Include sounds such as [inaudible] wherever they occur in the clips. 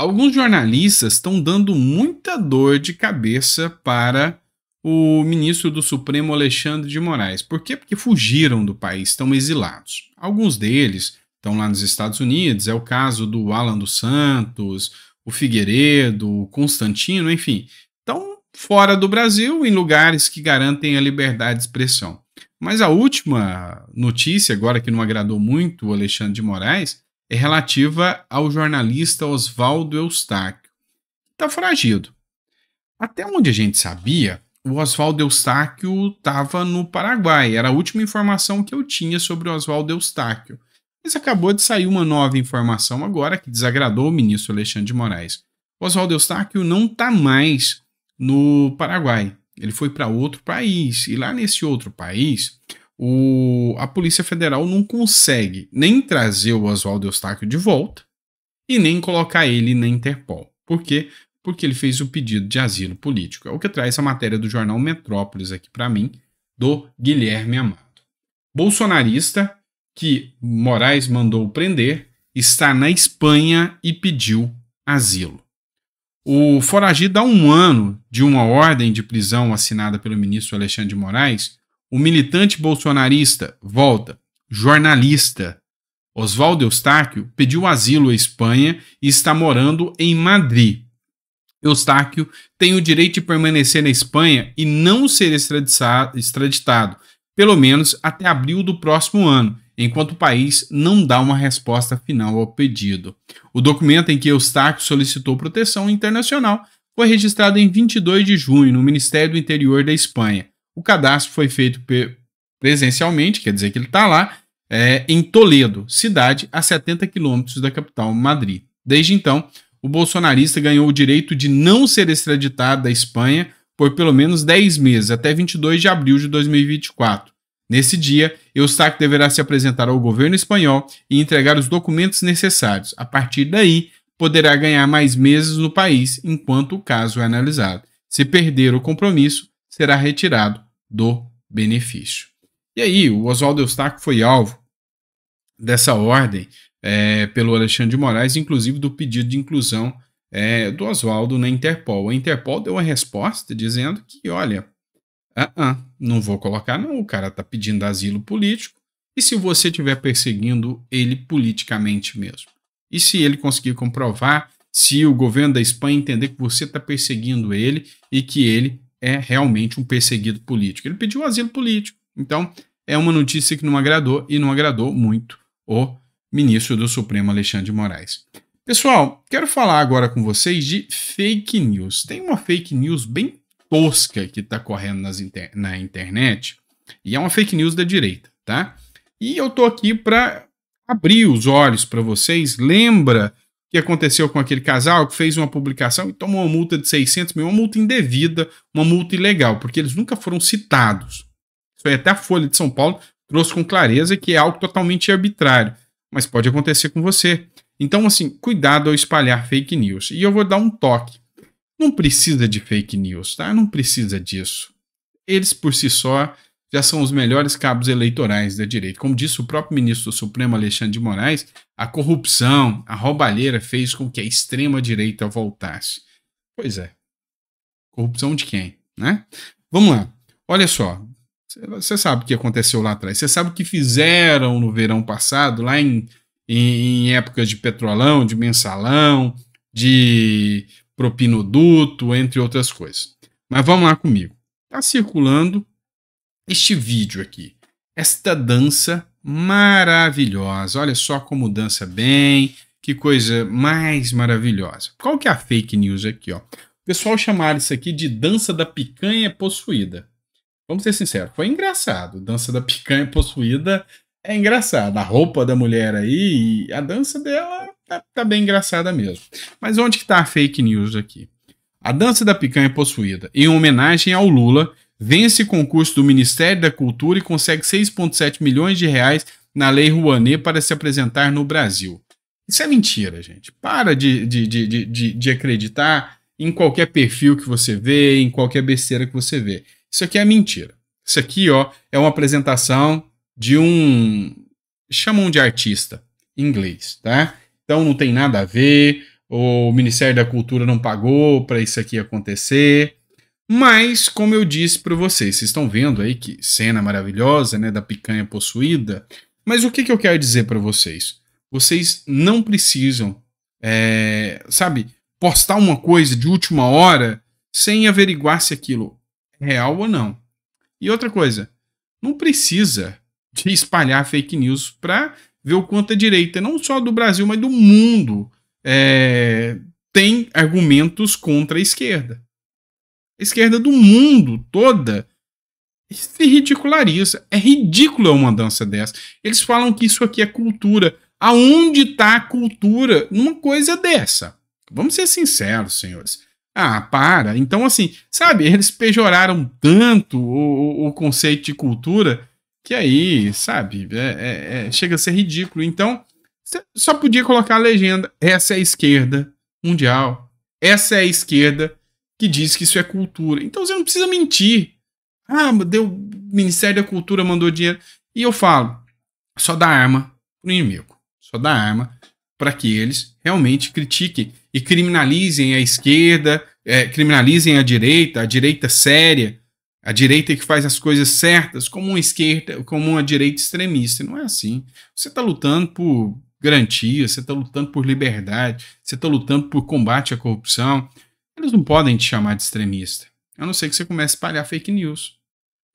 Alguns jornalistas estão dando muita dor de cabeça para o ministro do Supremo Alexandre de Moraes. Por quê? Porque fugiram do país, estão exilados. Alguns deles estão lá nos Estados Unidos, é o caso do Alan dos Santos, o Figueiredo, o Constantino, enfim. Estão fora do Brasil, em lugares que garantem a liberdade de expressão. Mas a última notícia, agora que não agradou muito o Alexandre de Moraes, é relativa ao jornalista Oswaldo Eustáquio. Está foragido. Até onde a gente sabia, o Oswaldo Eustáquio estava no Paraguai. Era a última informação que eu tinha sobre o Oswaldo Eustáquio. Mas acabou de sair uma nova informação agora que desagradou o ministro Alexandre de Moraes. O Oswaldo Eustáquio não está mais no Paraguai. Ele foi para outro país. E lá nesse outro país, o, a Polícia Federal não consegue nem trazer o Oswaldo Eustáquio de volta e nem colocar ele na Interpol. Por quê? Porque ele fez o pedido de asilo político. É o que traz a matéria do jornal Metrópolis aqui para mim, do Guilherme Amado. Bolsonarista que Moraes mandou prender está na Espanha e pediu asilo. O foragido há um ano de uma ordem de prisão assinada pelo ministro Alexandre de Moraes o militante bolsonarista volta, jornalista. Oswaldo Eustáquio pediu asilo à Espanha e está morando em Madrid. Eustáquio tem o direito de permanecer na Espanha e não ser extraditado, pelo menos até abril do próximo ano, enquanto o país não dá uma resposta final ao pedido. O documento em que Eustáquio solicitou proteção internacional foi registrado em 22 de junho no Ministério do Interior da Espanha. O cadastro foi feito presencialmente, quer dizer que ele está lá, é, em Toledo, cidade a 70 quilômetros da capital, Madrid. Desde então, o bolsonarista ganhou o direito de não ser extraditado da Espanha por pelo menos 10 meses, até 22 de abril de 2024. Nesse dia, Eustáquio deverá se apresentar ao governo espanhol e entregar os documentos necessários. A partir daí, poderá ganhar mais meses no país enquanto o caso é analisado. Se perder o compromisso, será retirado do benefício. E aí, o Oswaldo Eustáquio foi alvo dessa ordem é, pelo Alexandre de Moraes, inclusive do pedido de inclusão é, do Oswaldo na Interpol. A Interpol deu uma resposta dizendo que, olha, uh -uh, não vou colocar não, o cara está pedindo asilo político, e se você estiver perseguindo ele politicamente mesmo? E se ele conseguir comprovar, se o governo da Espanha entender que você está perseguindo ele e que ele é realmente um perseguido político. Ele pediu asilo político. Então, é uma notícia que não agradou e não agradou muito o ministro do Supremo Alexandre de Moraes. Pessoal, quero falar agora com vocês de fake news. Tem uma fake news bem tosca que está correndo inter na internet e é uma fake news da direita, tá? E eu tô aqui para abrir os olhos para vocês. Lembra que aconteceu com aquele casal que fez uma publicação e tomou uma multa de 600 mil, uma multa indevida, uma multa ilegal, porque eles nunca foram citados. Isso aí até a Folha de São Paulo trouxe com clareza que é algo totalmente arbitrário, mas pode acontecer com você. Então, assim, cuidado ao espalhar fake news. E eu vou dar um toque. Não precisa de fake news, tá? Não precisa disso. Eles por si só já são os melhores cabos eleitorais da direita. Como disse o próprio ministro do Supremo Alexandre de Moraes, a corrupção, a roubalheira fez com que a extrema-direita voltasse. Pois é. Corrupção de quem, né? Vamos lá. Olha só. Você sabe o que aconteceu lá atrás. Você sabe o que fizeram no verão passado, lá em, em, em épocas de petrolão, de mensalão, de propinoduto, entre outras coisas. Mas vamos lá comigo. Está circulando este vídeo aqui. Esta dança maravilhosa. Olha só como dança bem, que coisa mais maravilhosa. Qual que é a fake news aqui, ó? O pessoal chamaram isso aqui de dança da picanha possuída. Vamos ser sinceros, foi engraçado. Dança da picanha possuída é engraçada. A roupa da mulher aí e a dança dela tá, tá, bem engraçada mesmo. Mas onde que tá a fake news aqui? A dança da picanha possuída, em homenagem ao Lula, vence concurso do Ministério da Cultura e consegue 6,7 milhões de reais na Lei Rouanet para se apresentar no Brasil. Isso é mentira, gente. Para de, de, de, de, de acreditar em qualquer perfil que você vê, em qualquer besteira que você vê. Isso aqui é mentira. Isso aqui, ó, é uma apresentação de um. chamam de artista em inglês, tá? Então não tem nada a ver, o Ministério da Cultura não pagou para isso aqui acontecer. Mas, como eu disse para vocês, vocês estão vendo aí que cena maravilhosa, né, da picanha possuída. Mas o que, que eu quero dizer para vocês? Vocês não precisam, é, sabe, postar uma coisa de última hora sem averiguar se aquilo é real ou não. E outra coisa, não precisa de espalhar fake news para ver o quanto a direita, não só do Brasil, mas do mundo, é, tem argumentos contra a esquerda. A esquerda do mundo toda se ridiculariza. É ridícula uma dança dessa. Eles falam que isso aqui é cultura. Aonde está a cultura numa coisa dessa? Vamos ser sinceros, senhores. Ah, para. Então, assim, sabe, eles pejoraram tanto o, o, conceito de cultura que aí, sabe, é, é, é, chega a ser ridículo. Então, só podia colocar a legenda: essa é a esquerda mundial, essa é a esquerda que diz que isso é cultura. Então você não precisa mentir. Ah, deu, o Ministério da Cultura mandou dinheiro. E eu falo, só dá arma pro inimigo. Só dá arma para que eles realmente critiquem e criminalizem a esquerda, é, criminalizem a direita, a direita séria, a direita que faz as coisas certas, como uma esquerda, como uma direita extremista. Não é assim. Você está lutando por garantia, você está lutando por liberdade, você está lutando por combate à corrupção, eles não podem te chamar de extremista. A não ser que você comece a espalhar fake news.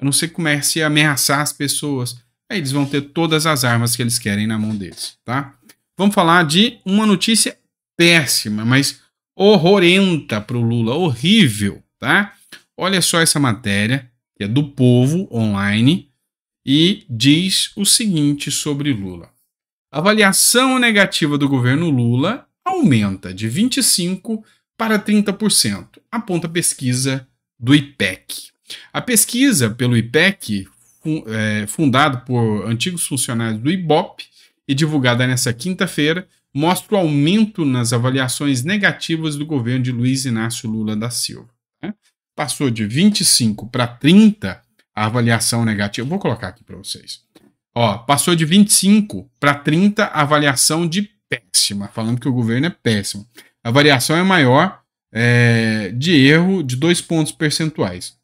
A não ser que comece a ameaçar as pessoas. Aí eles vão ter todas as armas que eles querem na mão deles, tá? Vamos falar de uma notícia péssima, mas horrorenta para o Lula, horrível, tá? Olha só essa matéria, que é do Povo Online, e diz o seguinte sobre Lula. avaliação negativa do governo Lula aumenta de 25 para 30%, aponta a pesquisa do IPEC. A pesquisa pelo IPEC, é, fundado por antigos funcionários do IBOP e divulgada nesta quinta-feira, mostra o aumento nas avaliações negativas do governo de Luiz Inácio Lula da Silva. Né? Passou de 25 para 30 a avaliação negativa. Vou colocar aqui para vocês. Ó, passou de 25 para 30 a avaliação de péssima, falando que o governo é péssimo a variação é maior é, de erro de dois pontos percentuais.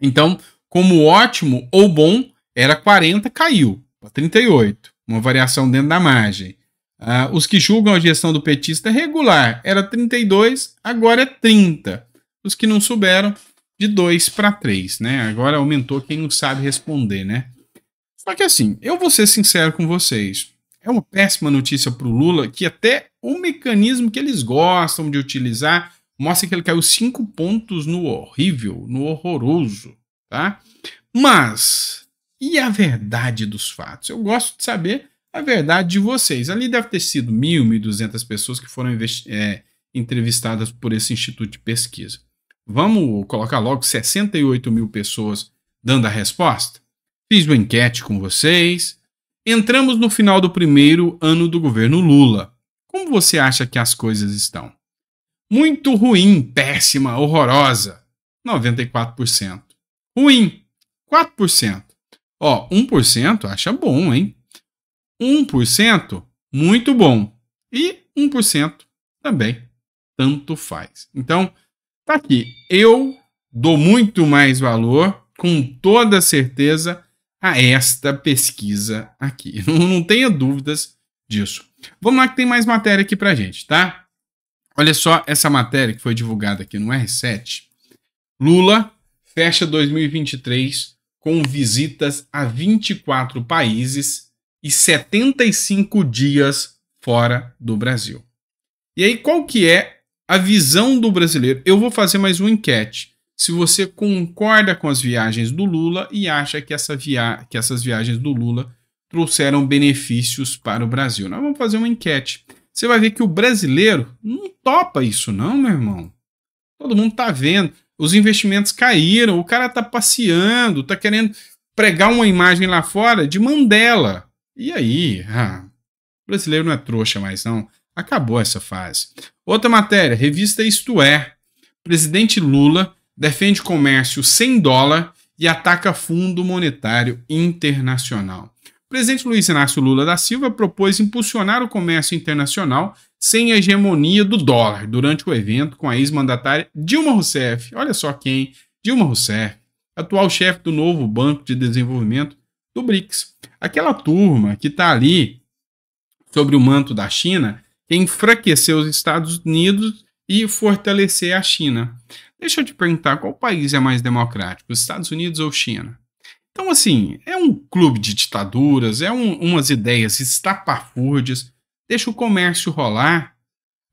Então, como ótimo ou bom, era 40, caiu para 38, uma variação dentro da margem. Ah, os que julgam a gestão do petista regular era 32, agora é 30. Os que não souberam, de 2 para 3, né? Agora aumentou quem não sabe responder, né? Só que assim, eu vou ser sincero com vocês é uma péssima notícia para o Lula, que até o mecanismo que eles gostam de utilizar mostra que ele caiu cinco pontos no horrível, no horroroso, tá? Mas, e a verdade dos fatos? Eu gosto de saber a verdade de vocês. Ali deve ter sido mil, mil duzentas pessoas que foram é, entrevistadas por esse instituto de pesquisa. Vamos colocar logo 68 mil pessoas dando a resposta? Fiz uma enquete com vocês, Entramos no final do primeiro ano do governo Lula. Como você acha que as coisas estão? Muito ruim, péssima, horrorosa. 94%. Ruim, 4%. Ó, 1% acha bom, hein? 1% muito bom. E 1% também. Tanto faz. Então, tá aqui. Eu dou muito mais valor, com toda certeza, a esta pesquisa aqui. [laughs] Não tenha dúvidas disso. Vamos lá que tem mais matéria aqui pra gente, tá? Olha só essa matéria que foi divulgada aqui no R7. Lula fecha 2023 com visitas a 24 países e 75 dias fora do Brasil. E aí qual que é a visão do brasileiro? Eu vou fazer mais uma enquete se você concorda com as viagens do Lula e acha que, essa via que essas viagens do Lula trouxeram benefícios para o Brasil. Nós vamos fazer uma enquete. Você vai ver que o brasileiro não topa isso, não, meu irmão. Todo mundo está vendo. Os investimentos caíram, o cara está passeando, está querendo pregar uma imagem lá fora de Mandela. E aí? Ah, o brasileiro não é trouxa mais, não. Acabou essa fase. Outra matéria, revista Isto É. Presidente Lula defende comércio sem dólar e ataca Fundo Monetário Internacional. O presidente Luiz Inácio Lula da Silva propôs impulsionar o comércio internacional sem a hegemonia do dólar durante o evento com a ex-mandatária Dilma Rousseff. Olha só quem, Dilma Rousseff, atual chefe do novo Banco de Desenvolvimento do BRICS. Aquela turma que está ali sobre o manto da China, enfraquecer os Estados Unidos e fortalecer a China. Deixa eu te perguntar, qual país é mais democrático, Estados Unidos ou China? Então, assim, é um clube de ditaduras, é um, umas ideias estapafúrdias, deixa o comércio rolar,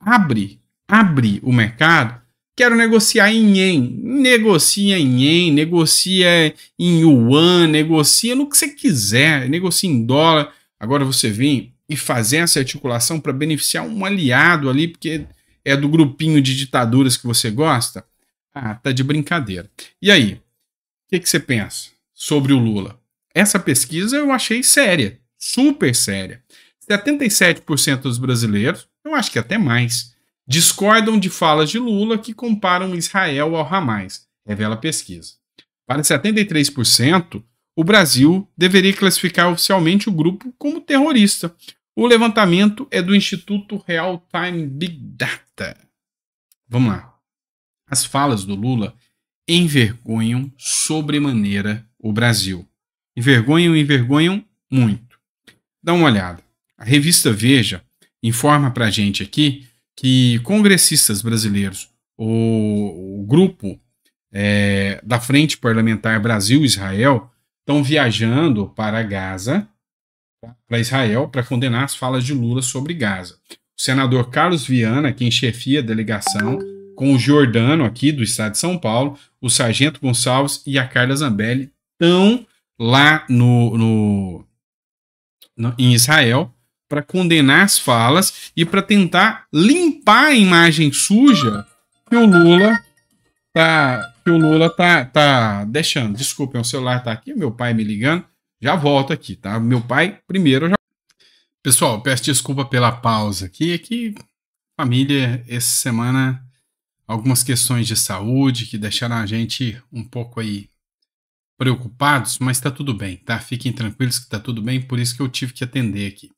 abre, abre o mercado. Quero negociar em yen, negocia em yen, negocia em yuan, negocia no que você quiser, negocia em dólar. Agora você vem e fazer essa articulação para beneficiar um aliado ali, porque é do grupinho de ditaduras que você gosta. Ah, tá de brincadeira. E aí? O que, que você pensa sobre o Lula? Essa pesquisa eu achei séria, super séria. 77% dos brasileiros, eu acho que até mais, discordam de falas de Lula que comparam Israel ao Hamas, revela a pesquisa. Para 73%, o Brasil deveria classificar oficialmente o grupo como terrorista. O levantamento é do Instituto Real Time Big Data. Vamos lá. As falas do Lula envergonham sobremaneira o Brasil. Envergonham e envergonham muito. Dá uma olhada. A revista Veja informa para a gente aqui que congressistas brasileiros, o, o grupo é, da Frente Parlamentar Brasil-Israel, estão viajando para Gaza, tá? para Israel, para condenar as falas de Lula sobre Gaza. O senador Carlos Viana, quem é chefia a delegação, com o Jordano aqui do estado de São Paulo, o Sargento Gonçalves e a Carla Zambelli estão lá no, no, no em Israel para condenar as falas e para tentar limpar a imagem suja que o Lula tá que o Lula tá tá deixando. Desculpem, o celular tá aqui, meu pai me ligando. Já volto aqui, tá? Meu pai primeiro já Pessoal, peço desculpa pela pausa aqui, é que família essa semana algumas questões de saúde que deixaram a gente um pouco aí preocupados, mas está tudo bem, tá? Fiquem tranquilos que está tudo bem, por isso que eu tive que atender aqui.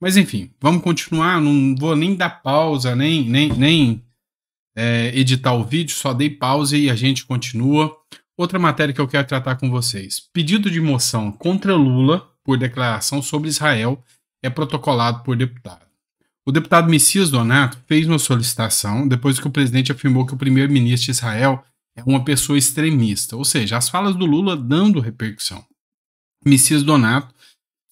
Mas enfim, vamos continuar, não vou nem dar pausa, nem, nem, nem é, editar o vídeo, só dei pausa e a gente continua. Outra matéria que eu quero tratar com vocês: pedido de moção contra Lula por declaração sobre Israel é protocolado por deputado. O deputado Messias Donato fez uma solicitação depois que o presidente afirmou que o primeiro-ministro de Israel é uma pessoa extremista, ou seja, as falas do Lula dando repercussão. Messias Donato,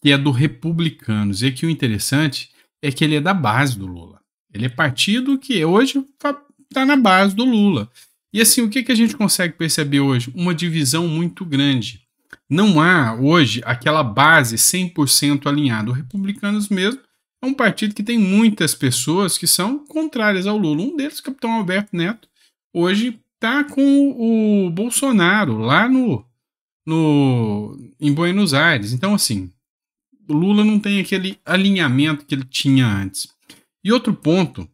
que é do Republicanos, e aqui o interessante é que ele é da base do Lula. Ele é partido que hoje está na base do Lula. E assim, o que, que a gente consegue perceber hoje? Uma divisão muito grande. Não há hoje aquela base 100% alinhada. Os republicanos mesmo é um partido que tem muitas pessoas que são contrárias ao Lula. Um deles, o capitão Alberto Neto, hoje está com o Bolsonaro lá no, no em Buenos Aires. Então, assim, o Lula não tem aquele alinhamento que ele tinha antes. E outro ponto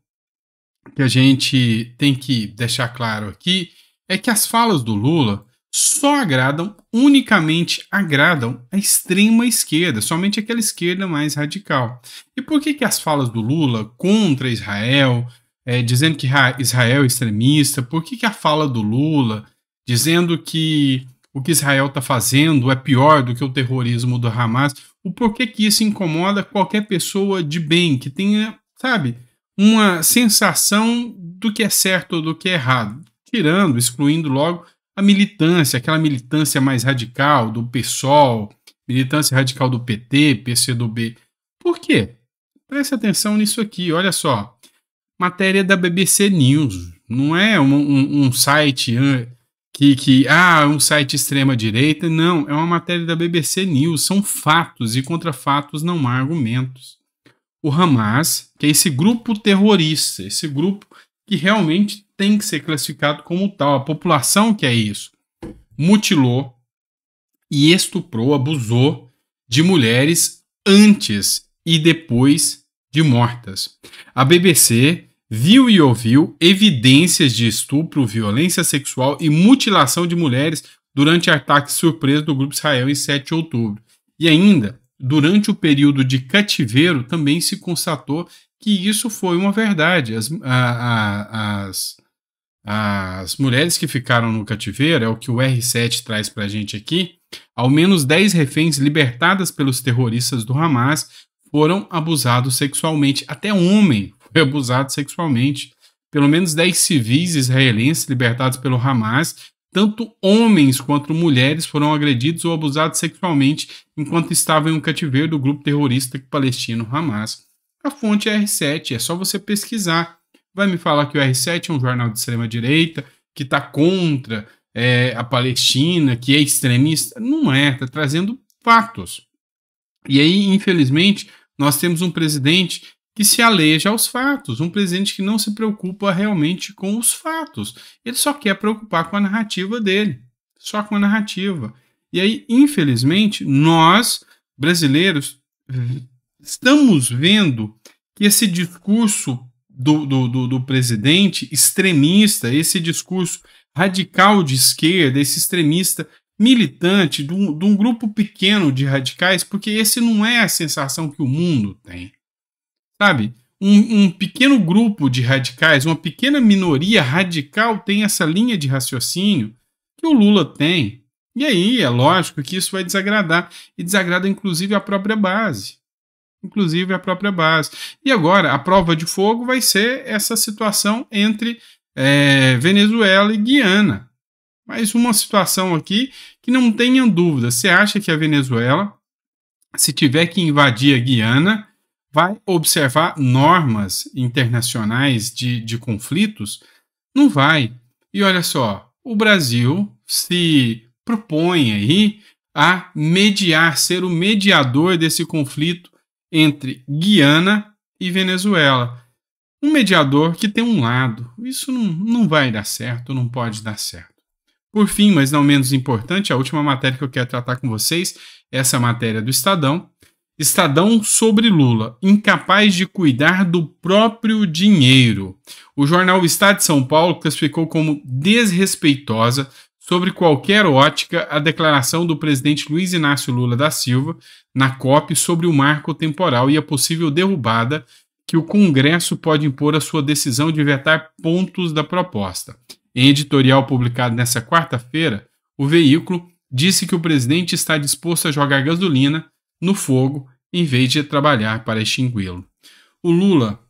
que a gente tem que deixar claro aqui é que as falas do Lula só agradam, unicamente agradam a extrema esquerda, somente aquela esquerda mais radical. E por que, que as falas do Lula contra Israel, é, dizendo que Israel é extremista, por que, que a fala do Lula dizendo que o que Israel está fazendo é pior do que o terrorismo do Hamas, o porquê que isso incomoda qualquer pessoa de bem, que tenha, sabe, uma sensação do que é certo ou do que é errado, tirando, excluindo logo a militância, aquela militância mais radical do PSOL, militância radical do PT, PCdoB. Por quê? Preste atenção nisso aqui, olha só. Matéria da BBC News. Não é um, um, um site que, que. Ah, um site extrema-direita. Não, é uma matéria da BBC News. São fatos e contra fatos não há argumentos. O Hamas, que é esse grupo terrorista, esse grupo que realmente tem que ser classificado como tal. A população que é isso mutilou e estuprou, abusou de mulheres antes e depois de mortas. A BBC viu e ouviu evidências de estupro, violência sexual e mutilação de mulheres durante ataque surpresa do grupo Israel em 7 de outubro. E ainda, durante o período de cativeiro, também se constatou que isso foi uma verdade. As, a, a, as as mulheres que ficaram no cativeiro, é o que o R7 traz para a gente aqui, ao menos 10 reféns libertadas pelos terroristas do Hamas foram abusados sexualmente. Até homem foi abusado sexualmente. Pelo menos 10 civis israelenses libertados pelo Hamas, tanto homens quanto mulheres foram agredidos ou abusados sexualmente enquanto estavam em um cativeiro do grupo terrorista palestino Hamas. A fonte é R7, é só você pesquisar vai me falar que o R7 é um jornal de extrema-direita, que está contra é, a Palestina, que é extremista. Não é, está trazendo fatos. E aí, infelizmente, nós temos um presidente que se aleja aos fatos, um presidente que não se preocupa realmente com os fatos. Ele só quer preocupar com a narrativa dele, só com a narrativa. E aí, infelizmente, nós, brasileiros, estamos vendo que esse discurso do, do, do, do presidente extremista, esse discurso radical de esquerda, esse extremista militante de um, de um, grupo pequeno de radicais, porque esse não é a sensação que o mundo tem. Sabe? Um, um, pequeno grupo de radicais, uma pequena minoria radical tem essa linha de raciocínio que o Lula tem. E aí é lógico que isso vai desagradar. E desagrada inclusive a própria base inclusive a própria base. E agora, a prova de fogo vai ser essa situação entre é, Venezuela e Guiana. Mais uma situação aqui que não tenha dúvida. Você acha que a Venezuela, se tiver que invadir a Guiana, vai observar normas internacionais de, de conflitos? Não vai. E olha só, o Brasil se propõe aí a mediar, ser o mediador desse conflito entre Guiana e Venezuela. Um mediador que tem um lado. Isso não, não vai dar certo, não pode dar certo. Por fim, mas não menos importante, a última matéria que eu quero tratar com vocês, essa matéria do Estadão. Estadão sobre Lula, incapaz de cuidar do próprio dinheiro. O jornal Estado de São Paulo classificou como desrespeitosa sobre qualquer ótica a declaração do presidente Luiz Inácio Lula da Silva na COP sobre o marco temporal e a possível derrubada que o Congresso pode impor a sua decisão de vetar pontos da proposta. Em editorial publicado nesta quarta-feira, o veículo disse que o presidente está disposto a jogar gasolina no fogo em vez de trabalhar para extingui-lo. O Lula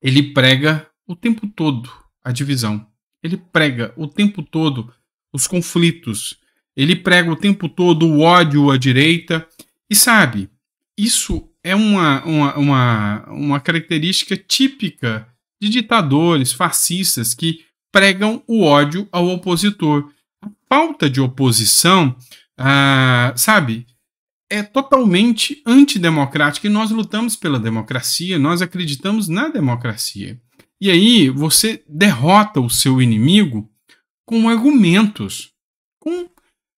ele prega o tempo todo a divisão. Ele prega o tempo todo os conflitos, ele prega o tempo todo o ódio à direita. E sabe, isso é uma, uma, uma, uma característica típica de ditadores fascistas que pregam o ódio ao opositor. A falta de oposição, ah, sabe, é totalmente antidemocrática e nós lutamos pela democracia, nós acreditamos na democracia. E aí você derrota o seu inimigo com argumentos. Com,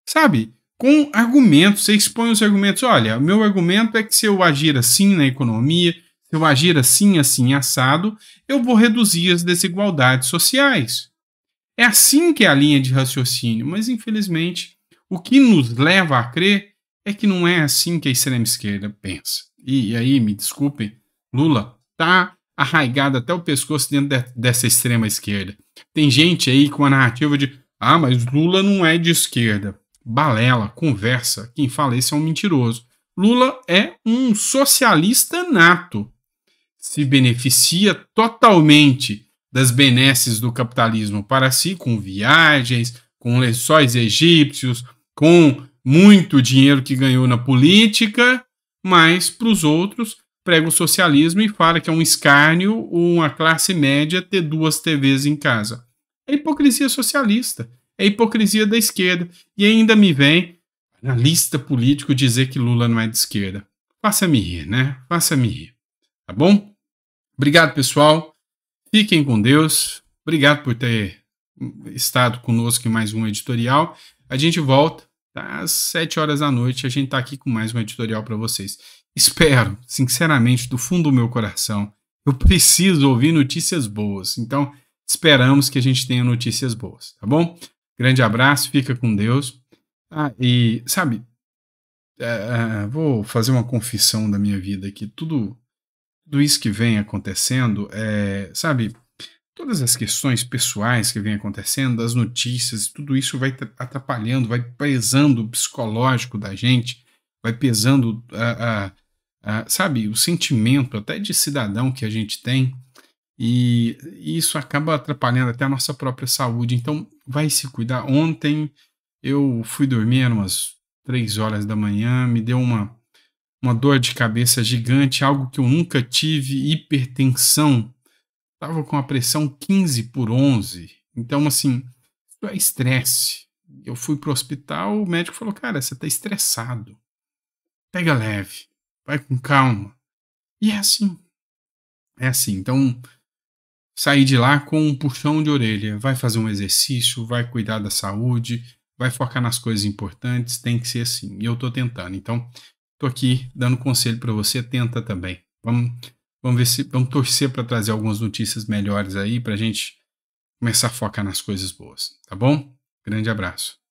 sabe? Com argumentos. Você expõe os argumentos. Olha, meu argumento é que se eu agir assim na economia, se eu agir assim, assim, assado, eu vou reduzir as desigualdades sociais. É assim que é a linha de raciocínio, mas infelizmente o que nos leva a crer é que não é assim que a extrema esquerda pensa. E, e aí, me desculpem, Lula tá arraigado até o pescoço dentro de, dessa extrema esquerda. Tem gente aí com a narrativa de ah, mas Lula não é de esquerda. Balela, conversa. Quem fala isso é um mentiroso. Lula é um socialista nato. Se beneficia totalmente das benesses do capitalismo para si, com viagens, com lençóis egípcios, com muito dinheiro que ganhou na política, mas para os outros prega o socialismo e fala que é um escárnio uma classe média ter duas TVs em casa. É hipocrisia socialista, é hipocrisia da esquerda. E ainda me vem analista político dizer que Lula não é de esquerda. Faça-me rir, né? Faça-me rir. Tá bom? Obrigado, pessoal. Fiquem com Deus. Obrigado por ter estado conosco em mais um editorial. A gente volta às sete horas da noite. A gente está aqui com mais um editorial para vocês. Espero, sinceramente, do fundo do meu coração. Eu preciso ouvir notícias boas. Então, esperamos que a gente tenha notícias boas, tá bom? Grande abraço, fica com Deus. Ah, e, sabe, é, é, vou fazer uma confissão da minha vida aqui. Tudo, tudo isso que vem acontecendo, é, sabe, todas as questões pessoais que vem acontecendo, as notícias, tudo isso vai atrapalhando, vai pesando o psicológico da gente, vai pesando a, ah, ah, ah, sabe, o sentimento até de cidadão que a gente tem, e isso acaba atrapalhando até a nossa própria saúde. Então, vai se cuidar. Ontem eu fui dormir, eram umas 3 horas da manhã, me deu uma, uma dor de cabeça gigante, algo que eu nunca tive, hipertensão. Estava com a pressão 15 por 11. Então, assim, isso é estresse. Eu fui para o hospital, o médico falou: Cara, você está estressado. Pega leve vai com calma. E é assim. É assim. Então, sair de lá com um puxão de orelha. Vai fazer um exercício, vai cuidar da saúde, vai focar nas coisas importantes. Tem que ser assim. E eu estou tentando. Então, estou aqui dando conselho para você. Tenta também. Vamos, vamos ver se vamos torcer para trazer algumas notícias melhores aí para a gente começar a focar nas coisas boas. Tá bom? Grande abraço.